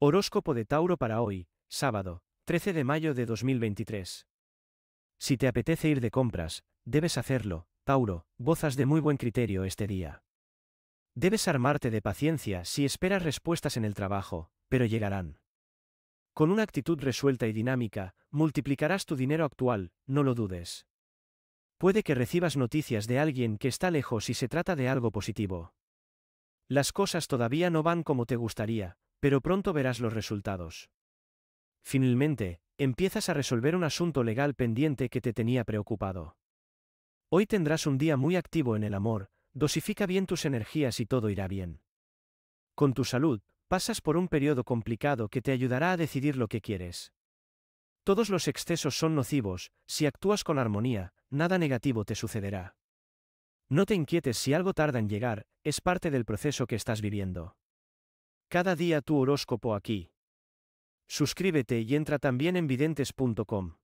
Horóscopo de Tauro para hoy, sábado, 13 de mayo de 2023. Si te apetece ir de compras, debes hacerlo, Tauro, gozas de muy buen criterio este día. Debes armarte de paciencia si esperas respuestas en el trabajo, pero llegarán. Con una actitud resuelta y dinámica, multiplicarás tu dinero actual, no lo dudes. Puede que recibas noticias de alguien que está lejos y se trata de algo positivo. Las cosas todavía no van como te gustaría, pero pronto verás los resultados. Finalmente, empiezas a resolver un asunto legal pendiente que te tenía preocupado. Hoy tendrás un día muy activo en el amor, dosifica bien tus energías y todo irá bien. Con tu salud, pasas por un periodo complicado que te ayudará a decidir lo que quieres. Todos los excesos son nocivos, si actúas con armonía, nada negativo te sucederá. No te inquietes si algo tarda en llegar, es parte del proceso que estás viviendo. Cada día tu horóscopo aquí. Suscríbete y entra también en videntes.com.